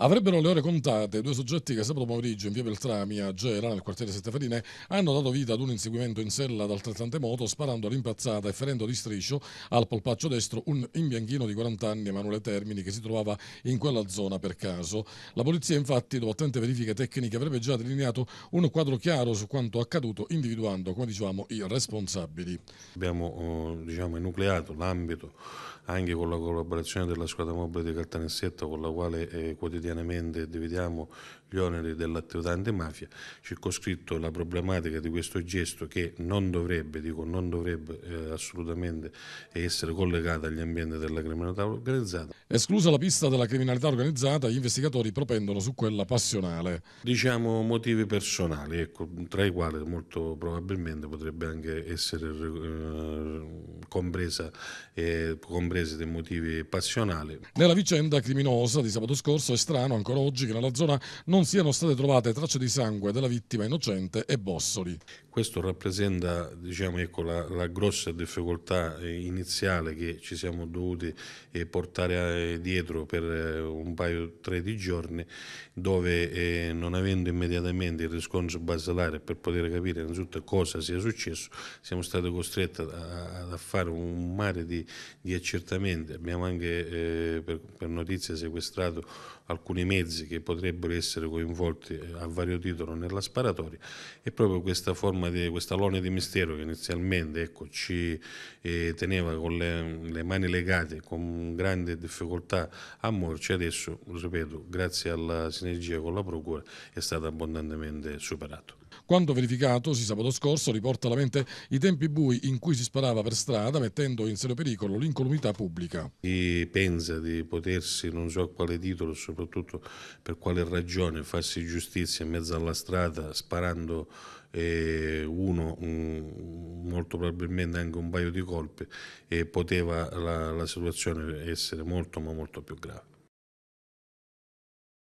Avrebbero le ore contate, due soggetti che sabato pomeriggio in via Beltrami a Gera, nel quartiere Sette Farine, hanno dato vita ad un inseguimento in sella ad altrettante moto, sparando all'impazzata e ferendo di striscio al polpaccio destro un imbianchino di 40 anni, Emanuele Termini, che si trovava in quella zona per caso. La polizia, infatti, dopo attente verifiche tecniche, avrebbe già delineato un quadro chiaro su quanto accaduto, individuando, come dicevamo, i responsabili. Abbiamo oh, diciamo, enucleato l'ambito anche con la collaborazione della squadra mobile di Caltanissetta, con la quale eh, quotidianamente quotidianamente dividiamo gli oneri dell'attività antimafia, circoscritto la problematica di questo gesto che non dovrebbe, dico non dovrebbe eh, assolutamente essere collegata agli ambienti della criminalità organizzata. Esclusa la pista della criminalità organizzata, gli investigatori propendono su quella passionale. Diciamo motivi personali, ecco, tra i quali molto probabilmente potrebbe anche essere eh, compresa, eh, comprese dei motivi passionali. Nella vicenda criminosa di sabato scorso è strano Catalano ancora oggi che nella zona non siano state trovate tracce di sangue della vittima innocente e bossoli. Questo rappresenta diciamo, ecco, la, la, grossa difficoltà eh, iniziale che ci siamo dovuti eh, portare eh, dietro per un paio tre di giorni dove eh, non avendo immediatamente il riscontro basilare per poter capire innanzitutto cosa sia successo siamo stati costretti a, a fare un mare di, di accertamenti abbiamo anche eh, per, per notizia sequestrato alcuni alcuni mezzi che potrebbero essere coinvolti eh, a vario titolo nella sparatoria e proprio questa forma di questa lone di mistero che inizialmente ecco, ci eh, teneva con le, le, mani legate con grande difficoltà a morci adesso ripeto grazie alla sinergia con la procura è stato abbondantemente superato. Quando verificato, si sabato scorso riporta alla mente i tempi bui in cui si sparava per strada mettendo in serio pericolo l'incolumità pubblica. Chi pensa di potersi, non so a quale titolo, soprattutto per quale ragione, farsi giustizia in mezzo alla strada sparando eh, uno, un, molto probabilmente anche un paio di colpi, e eh, poteva la, la situazione essere molto ma molto più grave.